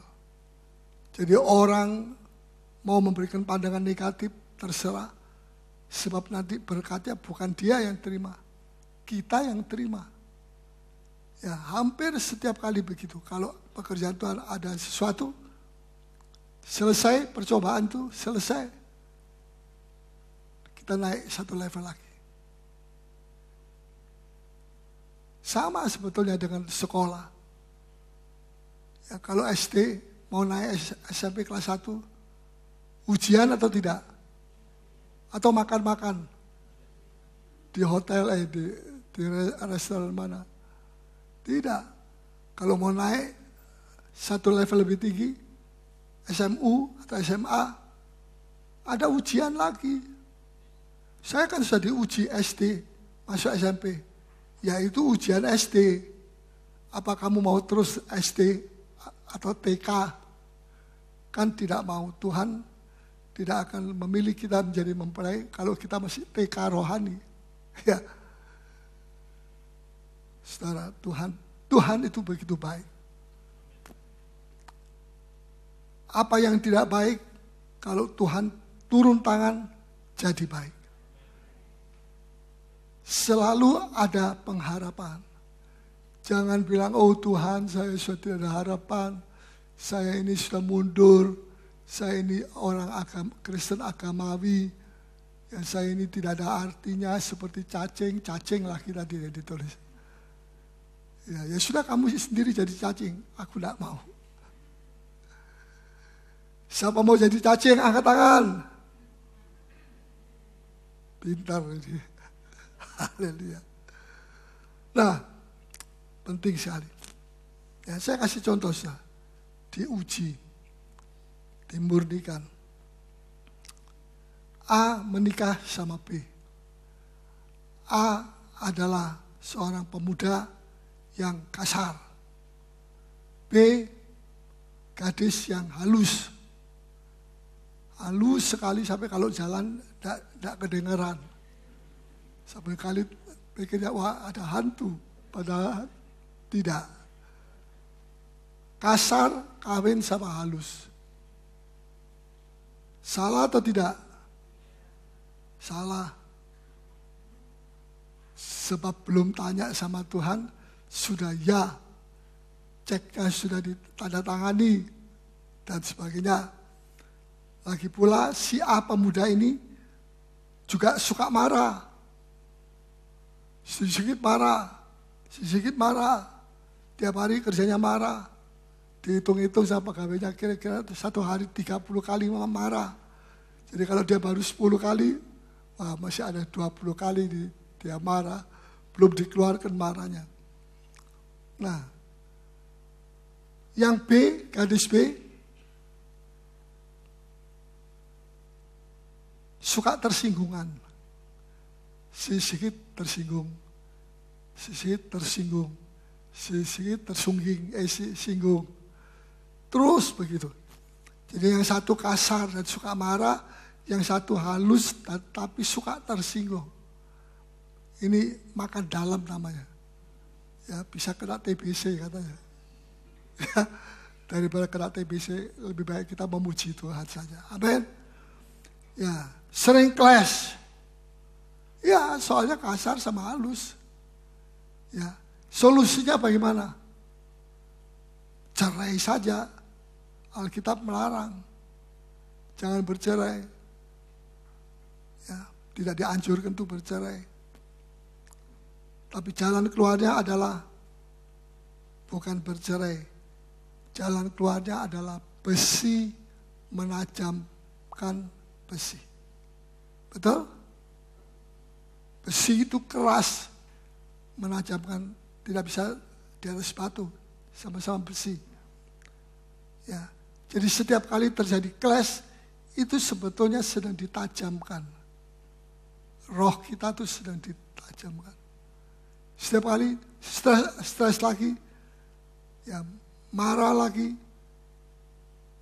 Jadi orang mau memberikan pandangan negatif terserah. Sebab nanti berkatnya bukan dia yang terima, kita yang terima. Ya, hampir setiap kali begitu. Kalau pekerjaan Tuhan ada sesuatu, selesai percobaan itu, selesai. Kita naik satu level lagi. Sama sebetulnya dengan sekolah. Ya, kalau SD mau naik SMP kelas 1, ujian atau tidak? Atau makan-makan? Di hotel, eh, di, di restoran mana? Tidak. Kalau mau naik satu level lebih tinggi, SMU atau SMA, ada ujian lagi. Saya kan sudah diuji SD, masuk SMP, yaitu ujian SD. Apa kamu mau terus SD atau TK? Kan tidak mau. Tuhan tidak akan memilih kita menjadi mempelai kalau kita masih TK rohani. Ya. Saudara, Tuhan, Tuhan itu begitu baik. Apa yang tidak baik, kalau Tuhan turun tangan, jadi baik. Selalu ada pengharapan. Jangan bilang, oh Tuhan saya sudah tidak ada harapan, saya ini sudah mundur, saya ini orang agama, Kristen agamawi, ya, saya ini tidak ada artinya seperti cacing, cacing lah kita tidak ditulis. Ya, ya sudah kamu sendiri jadi cacing. Aku tidak mau. Siapa mau jadi cacing? Angkat tangan. Pintar ini. Haleluya. Nah, penting sekali. Ya, saya kasih contoh saya. Diuji, dimurnikan. A menikah sama B. A adalah seorang pemuda yang kasar. B. Gadis yang halus. Halus sekali sampai kalau jalan tidak kedengeran. Sampai kali pikirnya, wah ada hantu. Padahal tidak. Kasar kawin sama halus. Salah atau tidak? Salah. Sebab belum tanya sama Tuhan, sudah ya, ceknya sudah ditandatangani, dan sebagainya. Lagi pula si A pemuda ini juga suka marah. Sedikit marah, sedikit marah. Tiap hari kerjanya marah. Dihitung-hitung sama pegawainya kira-kira satu hari 30 kali marah. Jadi kalau dia baru 10 kali, wah masih ada 20 kali dia marah. Belum dikeluarkan marahnya. Nah, yang B, gadis B, suka tersinggungan. sisi tersinggung, sisi tersinggung, sisi tersungging, eh singgung. Terus begitu. Jadi yang satu kasar dan suka marah, yang satu halus tapi suka tersinggung. Ini makan dalam namanya ya bisa kena TBC katanya. Ya, daripada kena TBC lebih baik kita memuji Tuhan saja. Amin. Ya, sering clash. Ya, soalnya kasar sama halus. Ya, solusinya bagaimana? Cerai saja. Alkitab melarang. Jangan bercerai. Ya, tidak dianjurkan untuk bercerai tapi jalan keluarnya adalah bukan bercerai. Jalan keluarnya adalah besi menajamkan besi. Betul? Besi itu keras menajamkan, tidak bisa di atas batu, sama-sama besi. Ya. Jadi setiap kali terjadi clash, itu sebetulnya sedang ditajamkan. Roh kita itu sedang ditajamkan. Setiap kali stres, stres lagi, ya marah lagi,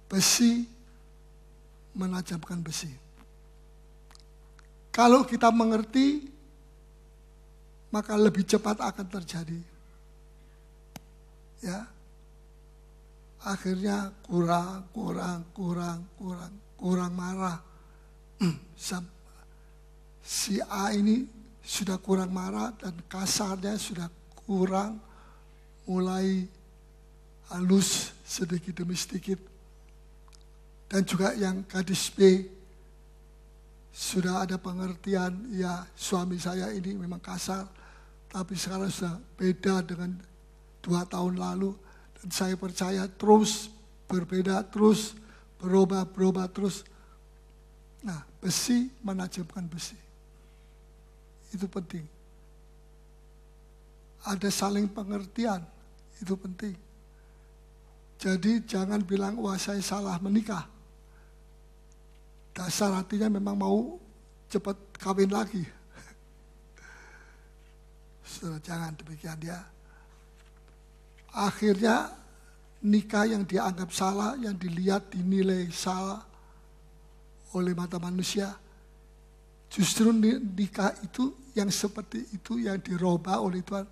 besi menajamkan besi. Kalau kita mengerti, maka lebih cepat akan terjadi. Ya, akhirnya kurang, kurang, kurang, kurang, kurang marah. Hmm, si A ini sudah kurang marah dan kasarnya sudah kurang mulai halus sedikit demi sedikit. Dan juga yang kadis B sudah ada pengertian ya suami saya ini memang kasar tapi sekarang sudah beda dengan dua tahun lalu dan saya percaya terus berbeda terus berubah berubah terus nah besi menajamkan besi itu penting. Ada saling pengertian, itu penting. Jadi jangan bilang, wah saya salah menikah. Dasar hatinya memang mau cepat kawin lagi. Sudah jangan demikian dia ya. Akhirnya nikah yang dianggap salah, yang dilihat dinilai salah oleh mata manusia, Justru nikah itu yang seperti itu yang diroba oleh Tuhan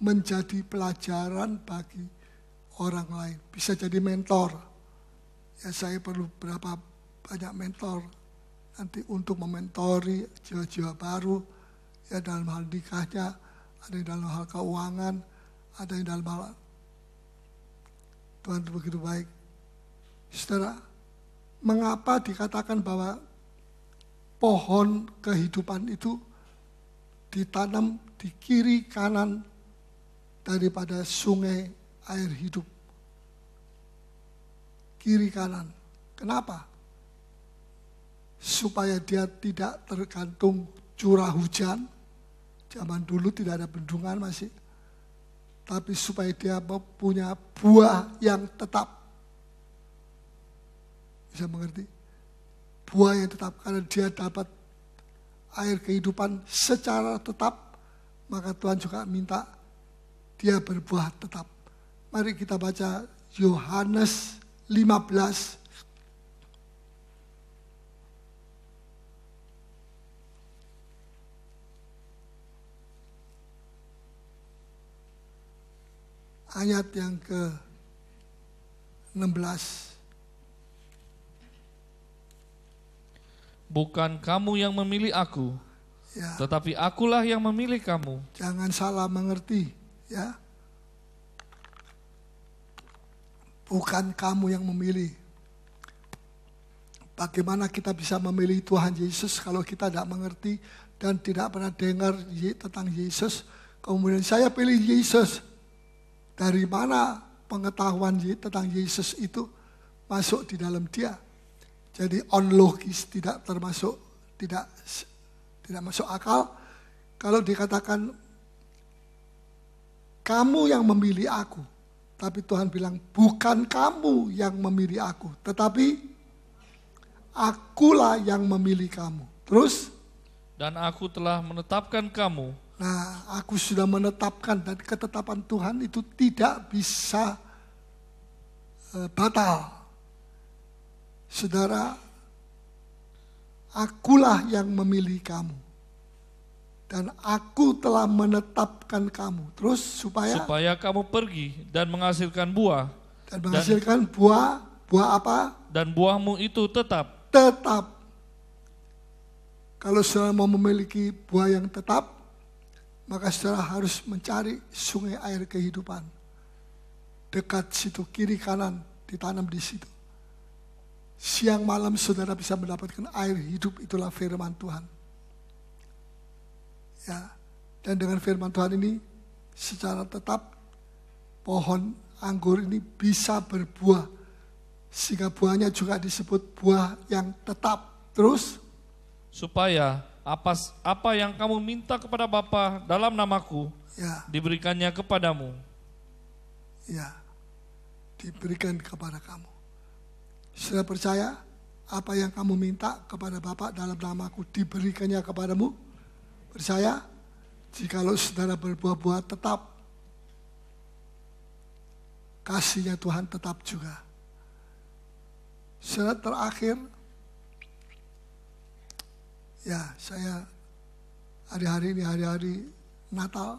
menjadi pelajaran bagi orang lain. Bisa jadi mentor. Ya saya perlu berapa banyak mentor nanti untuk mementori jiwa-jiwa baru ya dalam hal nikahnya, ada yang dalam hal keuangan, ada yang dalam hal Tuhan begitu baik. Saudara, mengapa dikatakan bahwa pohon kehidupan itu ditanam di kiri kanan daripada sungai air hidup. Kiri kanan. Kenapa? Supaya dia tidak tergantung curah hujan. Zaman dulu tidak ada bendungan masih. Tapi supaya dia punya buah yang tetap. Bisa mengerti? buah yang tetap karena dia dapat air kehidupan secara tetap maka Tuhan juga minta dia berbuah tetap. Mari kita baca Yohanes 15 ayat yang ke 16 bukan kamu yang memilih aku, ya. tetapi akulah yang memilih kamu. Jangan salah mengerti, ya. Bukan kamu yang memilih. Bagaimana kita bisa memilih Tuhan Yesus kalau kita tidak mengerti dan tidak pernah dengar tentang Yesus? Kemudian saya pilih Yesus. Dari mana pengetahuan tentang Yesus itu masuk di dalam dia? Jadi on logis tidak termasuk tidak tidak masuk akal kalau dikatakan kamu yang memilih aku. Tapi Tuhan bilang bukan kamu yang memilih aku, tetapi akulah yang memilih kamu. Terus dan aku telah menetapkan kamu. Nah, aku sudah menetapkan dan ketetapan Tuhan itu tidak bisa uh, batal Saudara, akulah yang memilih kamu. Dan aku telah menetapkan kamu. Terus supaya? Supaya kamu pergi dan menghasilkan buah. Dan menghasilkan dan, buah, buah apa? Dan buahmu itu tetap. Tetap. Kalau saudara mau memiliki buah yang tetap, maka saudara harus mencari sungai air kehidupan. Dekat situ, kiri kanan, ditanam di situ Siang malam saudara bisa mendapatkan air hidup itulah firman Tuhan. Ya, dan dengan firman Tuhan ini secara tetap pohon anggur ini bisa berbuah sehingga buahnya juga disebut buah yang tetap. Terus supaya apa apa yang kamu minta kepada Bapa dalam namaku ya. diberikannya kepadamu. Ya. Diberikan kepada kamu. Sudah percaya apa yang kamu minta kepada Bapak dalam namaku diberikannya kepadamu? Percaya? Jikalau saudara berbuat-buat tetap, kasihnya Tuhan tetap juga. Surat terakhir, ya saya hari-hari ini hari-hari Natal,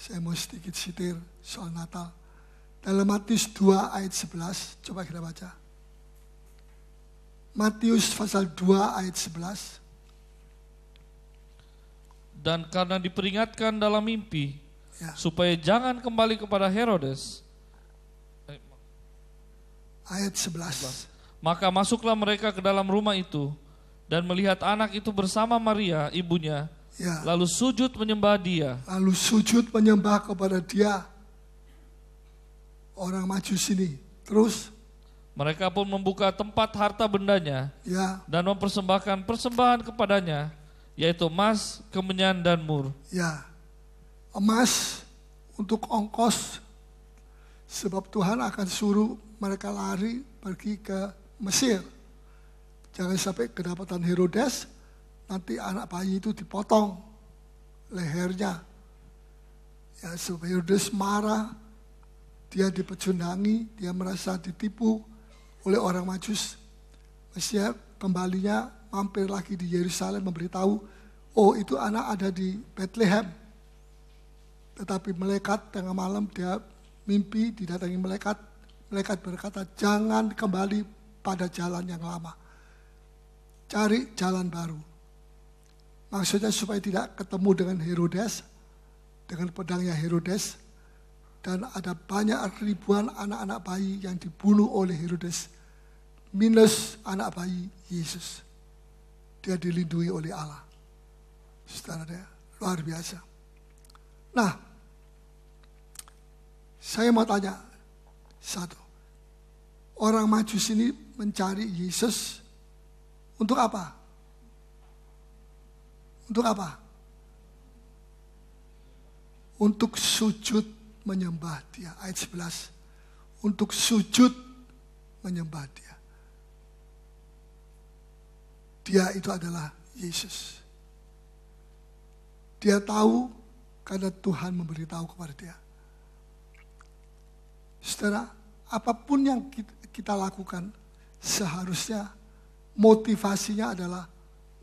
saya mau sedikit sitir soal Natal. Dalam Matius 2 ayat 11, coba kita baca. Matius pasal 2 ayat 11. Dan karena diperingatkan dalam mimpi, ya. supaya jangan kembali kepada Herodes. Eh, ayat 11. Maka masuklah mereka ke dalam rumah itu, dan melihat anak itu bersama Maria, ibunya, ya. lalu sujud menyembah dia. Lalu sujud menyembah kepada dia, orang maju sini. Terus, mereka pun membuka tempat harta bendanya ya. dan mempersembahkan persembahan kepadanya, yaitu emas, kemenyan, dan mur. Ya, emas untuk ongkos, sebab Tuhan akan suruh mereka lari pergi ke Mesir. Jangan sampai kedapatan Herodes, nanti anak bayi itu dipotong lehernya. Ya, supaya Herodes marah, dia dipecundangi, dia merasa ditipu, oleh orang Majus. Mesia kembalinya mampir lagi di Yerusalem memberitahu, oh itu anak ada di Bethlehem. Tetapi melekat tengah malam dia mimpi didatangi melekat. Melekat berkata, jangan kembali pada jalan yang lama. Cari jalan baru. Maksudnya supaya tidak ketemu dengan Herodes, dengan pedangnya Herodes, dan ada banyak ribuan anak-anak bayi yang dibunuh oleh Herodes minus anak bayi Yesus. Dia dilindungi oleh Allah. Saudara luar biasa. Nah, saya mau tanya satu. Orang maju sini mencari Yesus untuk apa? Untuk apa? Untuk sujud menyembah dia. Ayat 11. Untuk sujud menyembah dia. Dia itu adalah Yesus. Dia tahu karena Tuhan memberitahu kepada dia. setelah apapun yang kita lakukan seharusnya motivasinya adalah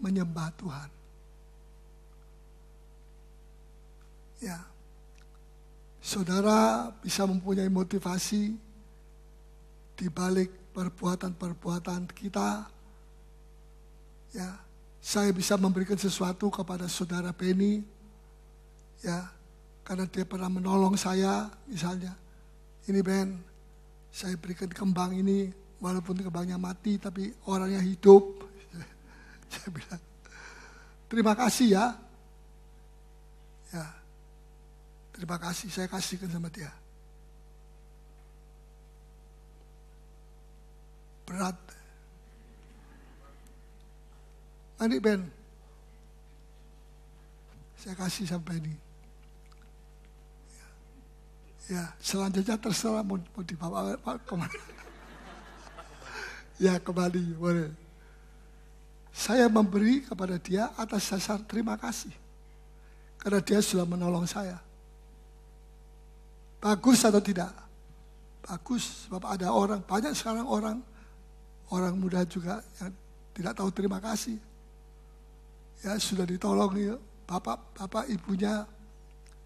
menyembah Tuhan. Ya saudara bisa mempunyai motivasi di balik perbuatan-perbuatan kita. Ya, saya bisa memberikan sesuatu kepada saudara Penny. Ya, karena dia pernah menolong saya misalnya. Ini Ben, saya berikan kembang ini walaupun kembangnya mati tapi orangnya hidup. saya bilang, terima kasih ya. Ya, terima kasih saya kasihkan sama dia. Berat. Mari Ben. Saya kasih sampai ini. Ya, ya. selanjutnya terserah mau, mau dibawa kemana. ya kembali boleh. Saya memberi kepada dia atas dasar terima kasih. Karena dia sudah menolong saya. Bagus atau tidak? Bagus, sebab ada orang, banyak sekarang orang, orang muda juga yang tidak tahu terima kasih. Ya sudah ditolong ya, bapak, bapak ibunya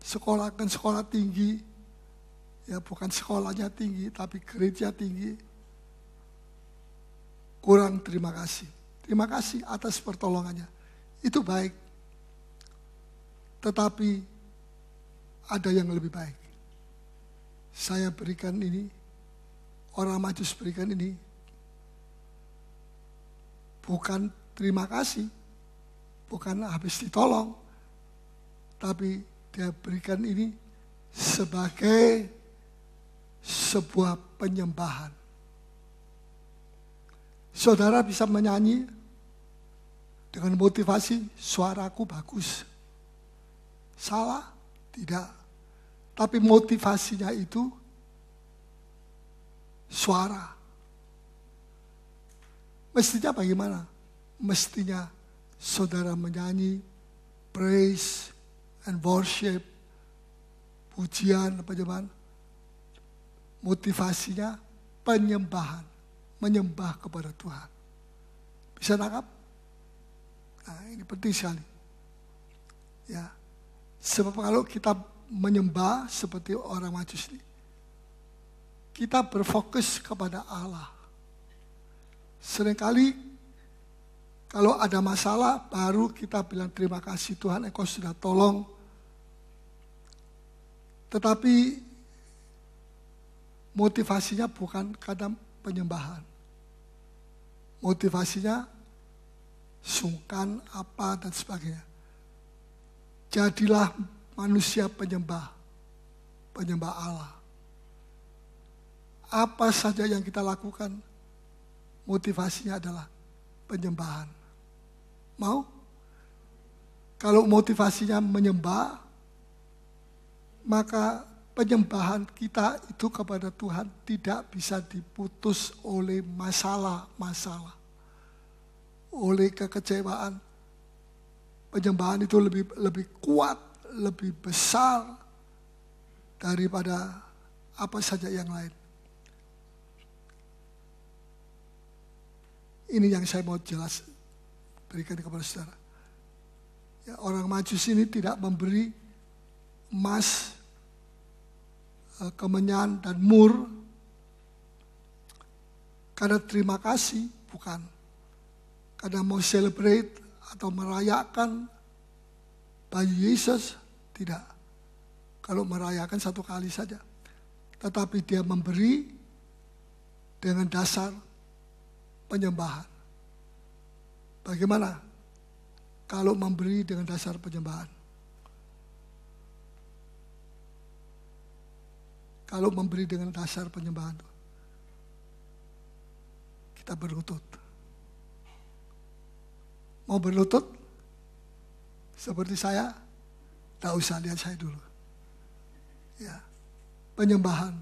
sekolah kan sekolah tinggi, ya bukan sekolahnya tinggi, tapi gereja tinggi. Kurang terima kasih. Terima kasih atas pertolongannya. Itu baik. Tetapi ada yang lebih baik saya berikan ini, orang Majus berikan ini, bukan terima kasih, bukan habis ditolong, tapi dia berikan ini sebagai sebuah penyembahan. Saudara bisa menyanyi dengan motivasi suaraku bagus. Salah? Tidak tapi motivasinya itu suara. Mestinya bagaimana? Mestinya saudara menyanyi praise and worship, pujian apa jaman? motivasinya penyembahan, menyembah kepada Tuhan. Bisa nangkap? Nah, ini penting sekali. Ya. Sebab kalau kita menyembah seperti orang majus ini. Kita berfokus kepada Allah. Seringkali kalau ada masalah baru kita bilang terima kasih Tuhan engkau sudah tolong. Tetapi motivasinya bukan kadang penyembahan. Motivasinya sungkan apa dan sebagainya. Jadilah manusia penyembah, penyembah Allah. Apa saja yang kita lakukan, motivasinya adalah penyembahan. Mau? Kalau motivasinya menyembah, maka penyembahan kita itu kepada Tuhan tidak bisa diputus oleh masalah-masalah, oleh kekecewaan. Penyembahan itu lebih lebih kuat lebih besar daripada apa saja yang lain. Ini yang saya mau jelas berikan kepada saudara. Ya, orang majus ini tidak memberi emas, eh, kemenyan, dan mur karena terima kasih, bukan. Karena mau celebrate atau merayakan bayi Yesus, tidak. Kalau merayakan satu kali saja. Tetapi dia memberi dengan dasar penyembahan. Bagaimana kalau memberi dengan dasar penyembahan? Kalau memberi dengan dasar penyembahan, kita berlutut. Mau berlutut seperti saya? Gak usah lihat saya dulu. Ya. Penyembahan.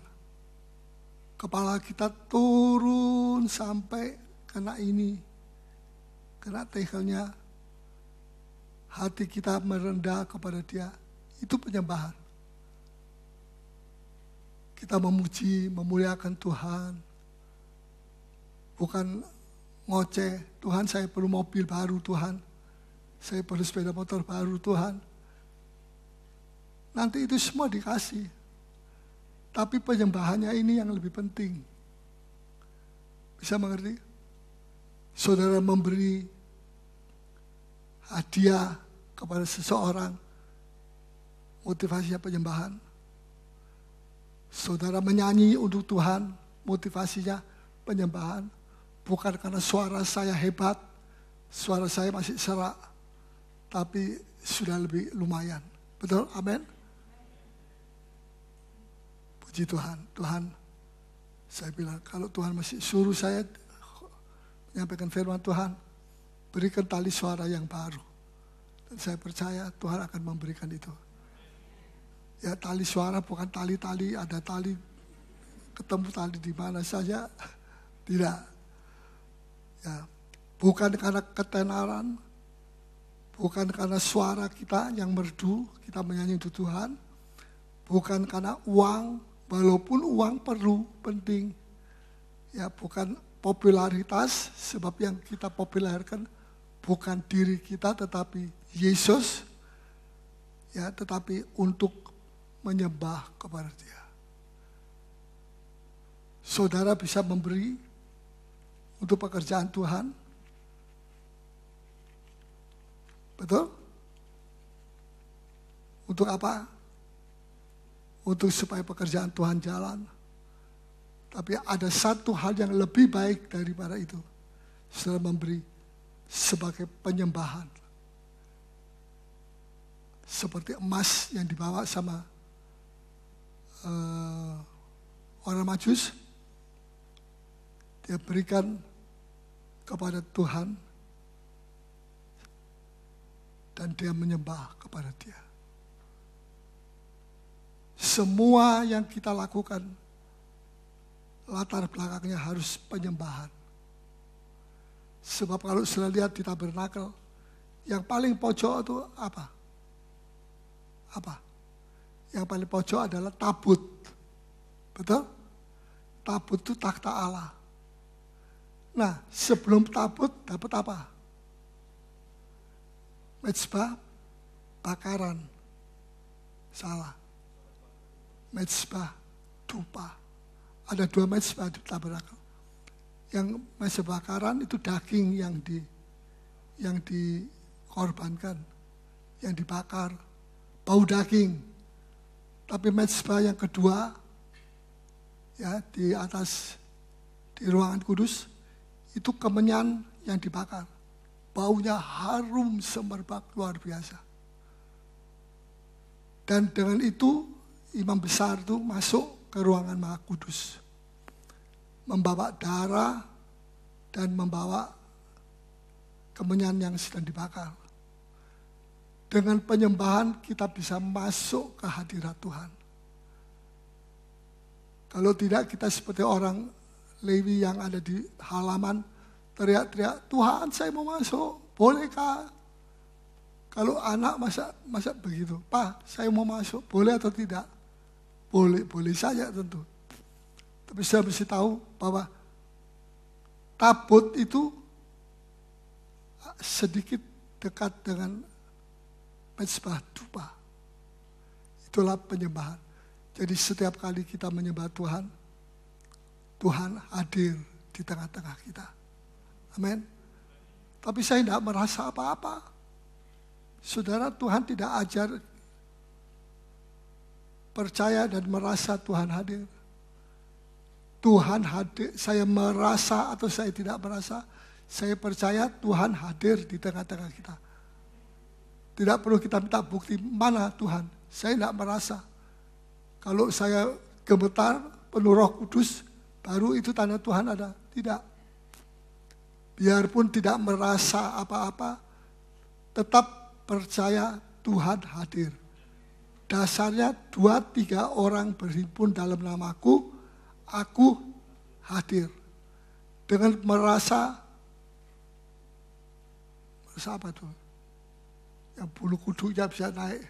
Kepala kita turun sampai kena ini. Kena tehelnya. Hati kita merendah kepada dia. Itu penyembahan. Kita memuji, memuliakan Tuhan. Bukan ngoceh, Tuhan saya perlu mobil baru Tuhan. Saya perlu sepeda motor baru Tuhan Nanti itu semua dikasih. Tapi penyembahannya ini yang lebih penting. Bisa mengerti? Saudara memberi hadiah kepada seseorang. Motivasinya penyembahan. Saudara menyanyi untuk Tuhan. Motivasinya penyembahan. Bukan karena suara saya hebat. Suara saya masih serak. Tapi sudah lebih lumayan. Betul? Amin. Puji Tuhan, Tuhan saya bilang kalau Tuhan masih suruh saya menyampaikan firman Tuhan, berikan tali suara yang baru. Dan saya percaya Tuhan akan memberikan itu. Ya tali suara bukan tali-tali, ada tali ketemu tali di mana saja, tidak. Ya, bukan karena ketenaran, bukan karena suara kita yang merdu, kita menyanyi untuk Tuhan, bukan karena uang, Walaupun uang perlu, penting. Ya bukan popularitas, sebab yang kita populerkan bukan diri kita tetapi Yesus. Ya, tetapi untuk menyembah kepada dia. Saudara bisa memberi untuk pekerjaan Tuhan. Betul? Untuk apa? untuk supaya pekerjaan Tuhan jalan. Tapi ada satu hal yang lebih baik daripada itu. Setelah memberi sebagai penyembahan. Seperti emas yang dibawa sama uh, orang majus. Dia berikan kepada Tuhan dan dia menyembah kepada dia. Semua yang kita lakukan latar belakangnya harus penyembahan. Sebab kalau sudah lihat di tabernakel, yang paling pojok itu apa? Apa? Yang paling pojok adalah tabut. Betul? Tabut itu takhta Allah. Nah, sebelum tabut dapat apa? Mitzbah, bakaran. Salah. Mezbah, dupa Ada dua mezbah di tabernakel. Yang mezbah bakaran itu daging yang di yang dikorbankan, yang dibakar, bau daging. Tapi mezbah yang kedua ya di atas di ruangan kudus itu kemenyan yang dibakar. Baunya harum semerbak luar biasa. Dan dengan itu imam besar itu masuk ke ruangan Maha Kudus. Membawa darah dan membawa kemenyan yang sedang dibakar. Dengan penyembahan kita bisa masuk ke hadirat Tuhan. Kalau tidak kita seperti orang Lewi yang ada di halaman teriak-teriak, Tuhan saya mau masuk, bolehkah? Kalau anak masa masa begitu, Pak saya mau masuk, boleh atau tidak? Boleh-boleh saja tentu. Tapi saya mesti tahu bahwa tabut itu sedikit dekat dengan Mezbah dupa. Itulah penyembahan. Jadi setiap kali kita menyembah Tuhan, Tuhan hadir di tengah-tengah kita. Amin. Tapi saya tidak merasa apa-apa. Saudara, Tuhan tidak ajar percaya dan merasa Tuhan hadir. Tuhan hadir, saya merasa atau saya tidak merasa, saya percaya Tuhan hadir di tengah-tengah kita. Tidak perlu kita minta bukti mana Tuhan. Saya tidak merasa. Kalau saya gemetar penuh roh kudus, baru itu tanda Tuhan ada. Tidak. Biarpun tidak merasa apa-apa, tetap percaya Tuhan hadir dasarnya dua tiga orang berhimpun dalam namaku, aku hadir dengan merasa merasa apa tuh? Yang bulu kuduknya bisa naik.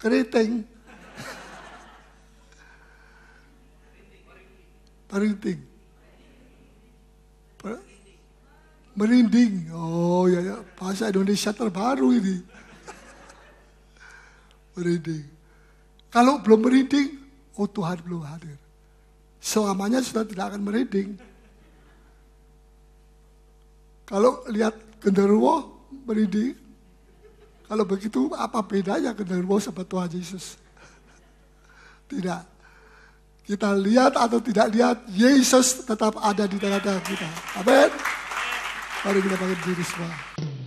Keriting. Keriting. Merinding. Oh ya, ya, bahasa Indonesia terbaru ini merinding. Kalau belum merinding, oh Tuhan belum hadir. Selamanya sudah tidak akan merinding. Kalau lihat genderuwo, merinding. Kalau begitu, apa bedanya genderuwo sama Tuhan Yesus? Tidak. Kita lihat atau tidak lihat, Yesus tetap ada di tengah-tengah kita. Amin. Mari kita bangkit diri semua.